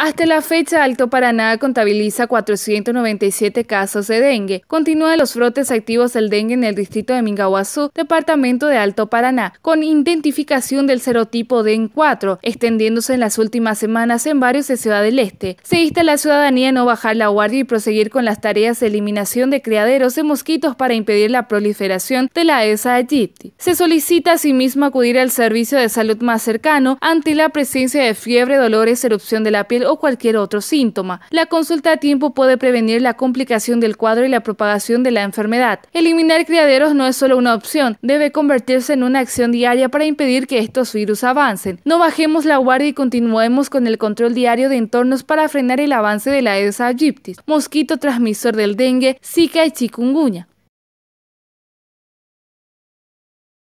Hasta la fecha, Alto Paraná contabiliza 497 casos de dengue. Continúan los brotes activos del dengue en el distrito de Mingahuazú, departamento de Alto Paraná, con identificación del serotipo DEN4, extendiéndose en las últimas semanas en varios de Ciudad del Este. Se insta a la ciudadanía a no bajar la guardia y proseguir con las tareas de eliminación de criaderos de mosquitos para impedir la proliferación de la ESA aegypti. Se solicita asimismo acudir al servicio de salud más cercano ante la presencia de fiebre, dolores, erupción de la piel o cualquier otro síntoma. La consulta a tiempo puede prevenir la complicación del cuadro y la propagación de la enfermedad. Eliminar criaderos no es solo una opción, debe convertirse en una acción diaria para impedir que estos virus avancen. No bajemos la guardia y continuemos con el control diario de entornos para frenar el avance de la Aedes aegypti, mosquito transmisor del dengue, Zika y chikungunya.